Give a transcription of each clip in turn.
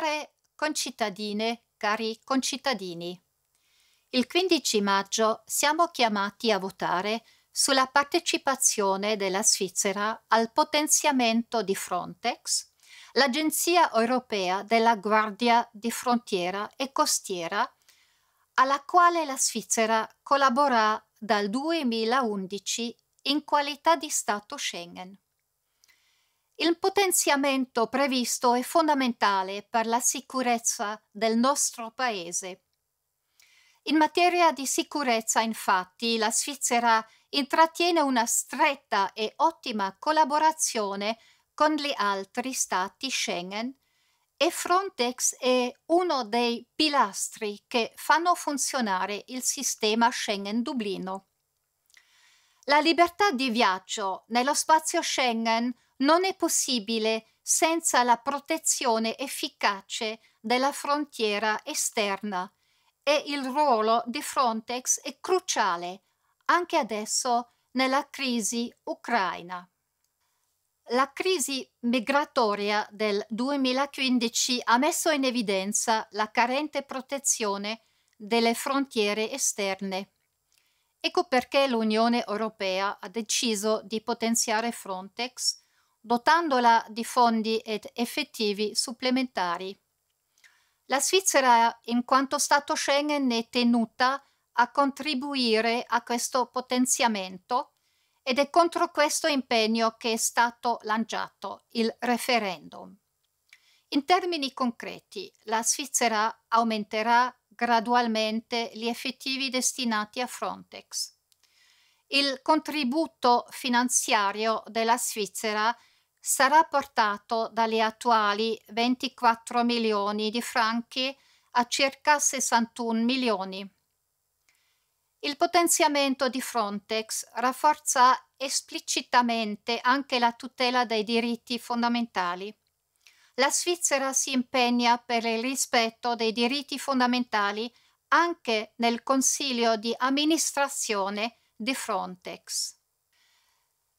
Care concittadine, cari concittadini, il 15 maggio siamo chiamati a votare sulla partecipazione della Svizzera al potenziamento di Frontex, l'Agenzia europea della Guardia di Frontiera e Costiera, alla quale la Svizzera collaborà dal 2011 in qualità di Stato Schengen. Il potenziamento previsto è fondamentale per la sicurezza del nostro Paese. In materia di sicurezza, infatti, la Svizzera intrattiene una stretta e ottima collaborazione con gli altri Stati Schengen e Frontex è uno dei pilastri che fanno funzionare il sistema Schengen-Dublino. La libertà di viaggio nello spazio Schengen non è possibile senza la protezione efficace della frontiera esterna e il ruolo di Frontex è cruciale, anche adesso nella crisi ucraina. La crisi migratoria del 2015 ha messo in evidenza la carente protezione delle frontiere esterne. Ecco perché l'Unione Europea ha deciso di potenziare Frontex dotandola di fondi ed effettivi supplementari. La Svizzera, in quanto Stato Schengen, è tenuta a contribuire a questo potenziamento ed è contro questo impegno che è stato lanciato il referendum. In termini concreti, la Svizzera aumenterà gradualmente gli effettivi destinati a Frontex. Il contributo finanziario della Svizzera sarà portato dalle attuali 24 milioni di franchi a circa 61 milioni. Il potenziamento di Frontex rafforza esplicitamente anche la tutela dei diritti fondamentali. La Svizzera si impegna per il rispetto dei diritti fondamentali anche nel Consiglio di amministrazione di Frontex.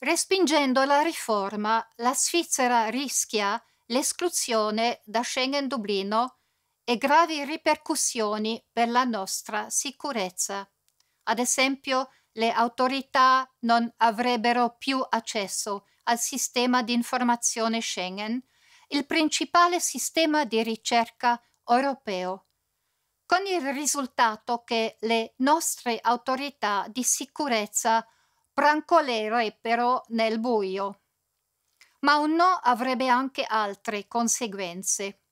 Respingendo la riforma, la Svizzera rischia l'esclusione da Schengen-Dublino e gravi ripercussioni per la nostra sicurezza. Ad esempio, le autorità non avrebbero più accesso al sistema di informazione Schengen, il principale sistema di ricerca europeo, con il risultato che le nostre autorità di sicurezza brancolerebbero nel buio. Ma un no avrebbe anche altre conseguenze.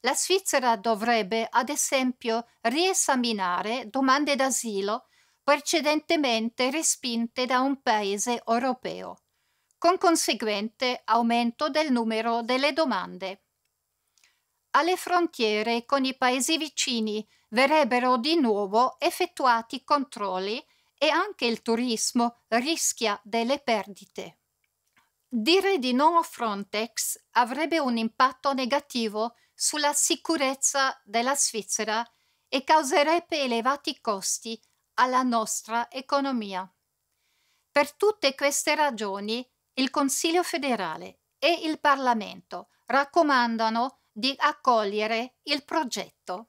La Svizzera dovrebbe, ad esempio, riesaminare domande d'asilo precedentemente respinte da un paese europeo, con conseguente aumento del numero delle domande. Alle frontiere con i paesi vicini verrebbero di nuovo effettuati controlli e anche il turismo rischia delle perdite. Dire di no a Frontex avrebbe un impatto negativo sulla sicurezza della Svizzera e causerebbe elevati costi alla nostra economia. Per tutte queste ragioni, il Consiglio federale e il Parlamento raccomandano di accogliere il progetto.